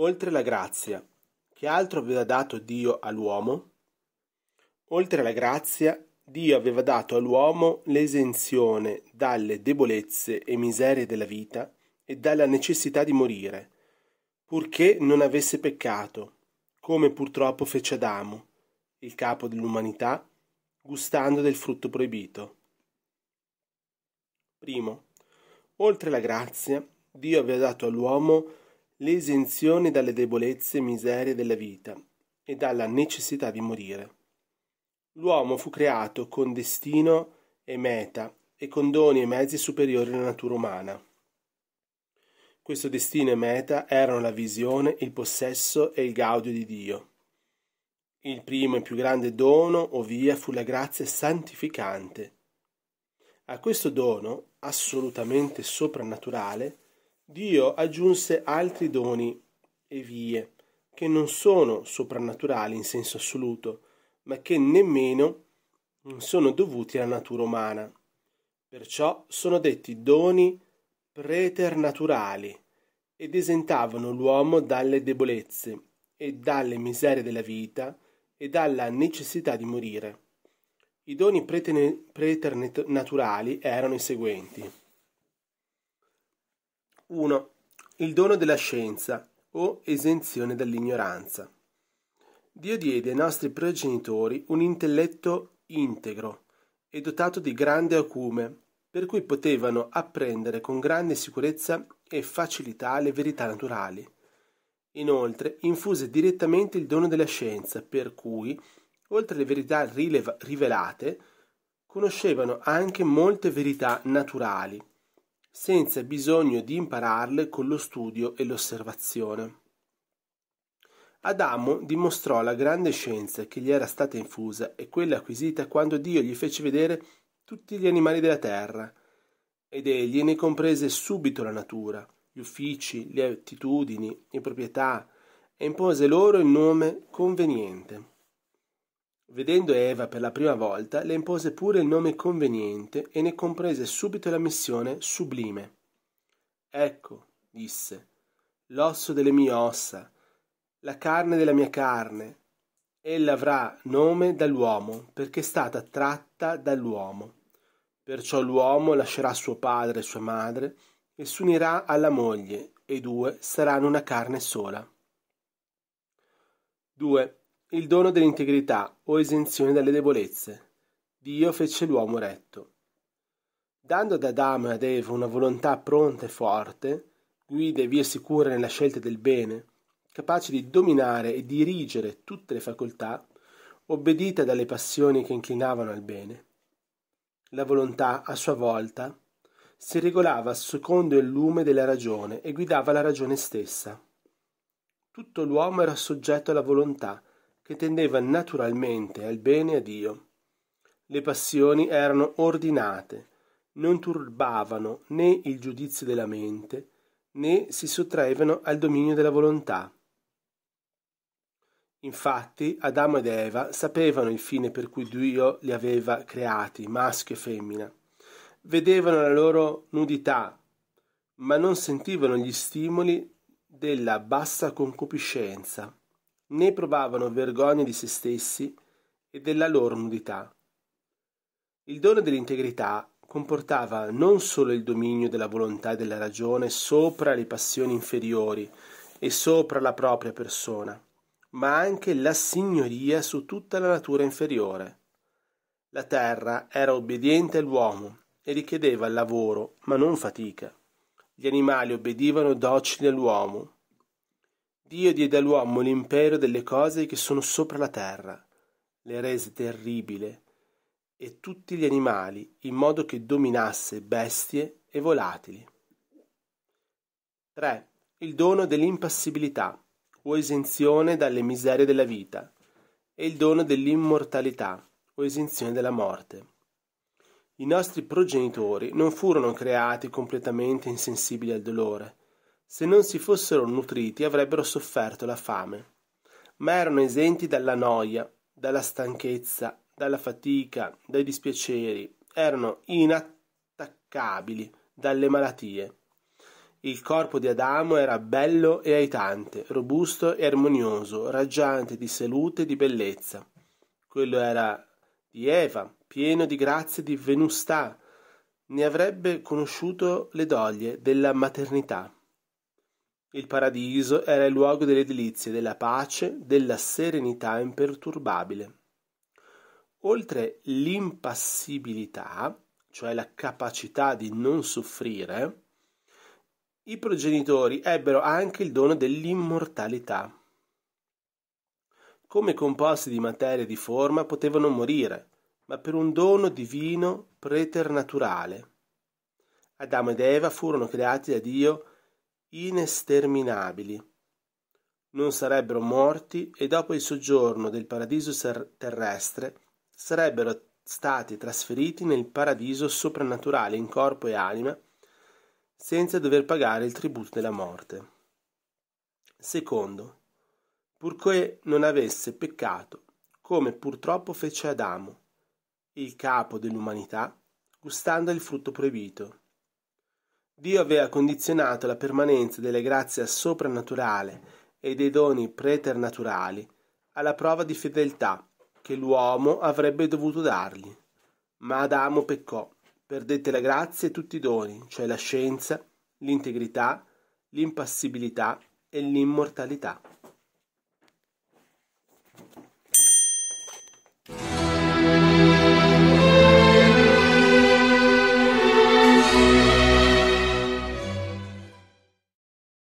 Oltre la grazia, che altro aveva dato Dio all'uomo? Oltre la grazia, Dio aveva dato all'uomo l'esenzione dalle debolezze e miserie della vita e dalla necessità di morire, purché non avesse peccato, come purtroppo fece Adamo, il capo dell'umanità, gustando del frutto proibito. Primo, oltre la grazia, Dio aveva dato all'uomo l'esenzione dalle debolezze e miserie della vita e dalla necessità di morire. L'uomo fu creato con destino e meta e con doni e mezzi superiori alla natura umana. Questo destino e meta erano la visione, il possesso e il gaudio di Dio. Il primo e più grande dono o via fu la grazia santificante. A questo dono, assolutamente soprannaturale, Dio aggiunse altri doni e vie che non sono soprannaturali in senso assoluto, ma che nemmeno sono dovuti alla natura umana. Perciò sono detti doni preternaturali ed esentavano l'uomo dalle debolezze e dalle miserie della vita e dalla necessità di morire. I doni preternaturali erano i seguenti. 1. Il dono della scienza o esenzione dall'ignoranza. Dio diede ai nostri progenitori un intelletto integro e dotato di grande acume, per cui potevano apprendere con grande sicurezza e facilità le verità naturali. Inoltre infuse direttamente il dono della scienza, per cui, oltre alle verità rileva- rivelate, conoscevano anche molte verità naturali senza bisogno di impararle con lo studio e l'osservazione. Adamo dimostrò la grande scienza che gli era stata infusa e quella acquisita quando Dio gli fece vedere tutti gli animali della terra, ed egli ne comprese subito la natura, gli uffici, le attitudini, le proprietà, e impose loro il nome conveniente. Vedendo Eva per la prima volta, le impose pure il nome conveniente e ne comprese subito la missione sublime. Ecco, disse, l'osso delle mie ossa, la carne della mia carne. Ella avrà nome dall'uomo, perché è stata tratta dall'uomo. Perciò l'uomo lascerà suo padre e sua madre e s'unirà alla moglie, e due saranno una carne sola. 2 il dono dell'integrità o esenzione dalle debolezze. Dio fece l'uomo retto. Dando ad Adamo e ad Eva una volontà pronta e forte, guida e via sicura nella scelta del bene, capace di dominare e dirigere tutte le facoltà, obbedita dalle passioni che inclinavano al bene. La volontà, a sua volta, si regolava secondo il lume della ragione e guidava la ragione stessa. Tutto l'uomo era soggetto alla volontà, che tendeva naturalmente al bene a Dio. Le passioni erano ordinate, non turbavano né il giudizio della mente, né si sottraevano al dominio della volontà. Infatti Adamo ed Eva sapevano il fine per cui Dio li aveva creati, maschio e femmina. Vedevano la loro nudità, ma non sentivano gli stimoli della bassa concupiscenza né provavano vergogna di se stessi e della loro nudità. Il dono dell'integrità comportava non solo il dominio della volontà e della ragione sopra le passioni inferiori e sopra la propria persona, ma anche la signoria su tutta la natura inferiore. La terra era obbediente all'uomo e richiedeva lavoro, ma non fatica. Gli animali obbedivano docili all'uomo, Dio diede all'uomo l'impero delle cose che sono sopra la terra, le rese terribile, e tutti gli animali, in modo che dominasse bestie e volatili. 3. Il dono dell'impassibilità, o esenzione dalle miserie della vita, e il dono dell'immortalità, o esenzione dalla morte. I nostri progenitori non furono creati completamente insensibili al dolore, se non si fossero nutriti avrebbero sofferto la fame, ma erano esenti dalla noia, dalla stanchezza, dalla fatica, dai dispiaceri, erano inattaccabili dalle malattie. Il corpo di Adamo era bello e aitante, robusto e armonioso, raggiante di salute e di bellezza. Quello era di Eva, pieno di grazia e di venustà. Ne avrebbe conosciuto le doglie della maternità. Il paradiso era il luogo delle delizie, della pace, della serenità imperturbabile. Oltre l'impassibilità, cioè la capacità di non soffrire, i progenitori ebbero anche il dono dell'immortalità. Come composti di materia e di forma potevano morire, ma per un dono divino preternaturale. Adamo ed Eva furono creati da Dio inesterminabili. Non sarebbero morti e dopo il soggiorno del paradiso terrestre sarebbero stati trasferiti nel paradiso soprannaturale in corpo e anima senza dover pagare il tributo della morte. Secondo, purché non avesse peccato, come purtroppo fece Adamo, il capo dell'umanità, gustando il frutto proibito Dio aveva condizionato la permanenza della grazia soprannaturale e dei doni preternaturali alla prova di fedeltà che l'uomo avrebbe dovuto dargli. Ma Adamo peccò, perdette la grazia e tutti i doni, cioè la scienza, l'integrità, l'impassibilità e l'immortalità.